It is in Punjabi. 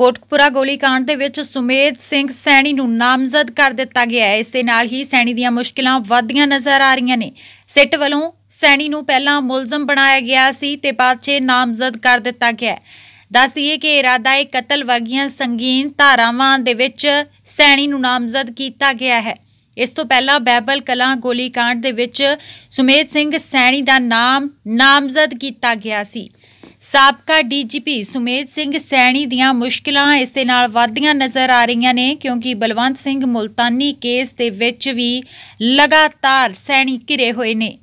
ਕੋਟਕਪੁਰਾ ਗੋਲੀ ਕਾਂਡ ਦੇ ਵਿੱਚ ਸੁਮੇਧ ਸਿੰਘ ਸੈਣੀ ਨੂੰ ਨਾਮਜ਼ਦ ਕਰ ਦਿੱਤਾ ਗਿਆ ਹੈ ਇਸ ਦੇ ਨਾਲ ਹੀ ਸੈਣੀ ਦੀਆਂ ਮੁਸ਼ਕਲਾਂ ਵੱਧਦੀਆਂ ਨਜ਼ਰ ਆ ਰਹੀਆਂ ਨੇ ਸਿੱਟ ਵੱਲੋਂ ਸੈਣੀ ਨੂੰ ਪਹਿਲਾਂ ਮੁਲਜ਼ਮ ਬਣਾਇਆ ਗਿਆ ਸੀ ਤੇ ਬਾਅਦ 'ਚ ਨਾਮਜ਼ਦ ਕਰ ਦਿੱਤਾ ਗਿਆ ਦੱਸ ਦਈਏ ਕਿ ਇਰਾਦਾ ਏ ਕਤਲ ਵਰਗੀਆਂ ਸੰਗੀਨ ਧਾਰਾਵਾਂ ਦੇ ਵਿੱਚ ਸੈਣੀ ਨੂੰ ਨਾਮਜ਼ਦ ਕੀਤਾ ਗਿਆ ਹੈ ਇਸ ਤੋਂ ਪਹਿਲਾਂ ਬੈਬਲ ਕਲਾਂ ਗੋਲੀकांड ਦੇ ਵਿੱਚ ਸੁਮੇਧ ਸਿੰਘ ਸੈਣੀ ਦਾ ਨਾਮ ਨਾਮਜ਼ਦ ਕੀਤਾ ਗਿਆ ਸੀ ਸਾਬਕਾ ਡੀਜੀਪੀ ਸੁਮੇਦ ਸਿੰਘ ਸੈਣੀ ਦੀਆਂ ਮੁਸ਼ਕਲਾਂ ਇਸ ਦੇ ਨਾਲ ਵਧਦੀਆਂ ਨਜ਼ਰ ਆ ਰਹੀਆਂ ਨੇ ਕਿਉਂਕਿ ਬਲਵੰਤ ਸਿੰਘ ਮੁਲਤਾਨੀ ਕੇਸ ਦੇ ਵਿੱਚ ਵੀ ਲਗਾਤਾਰ ਸੈਣੀ ਘਿਰੇ ਹੋਏ ਨੇ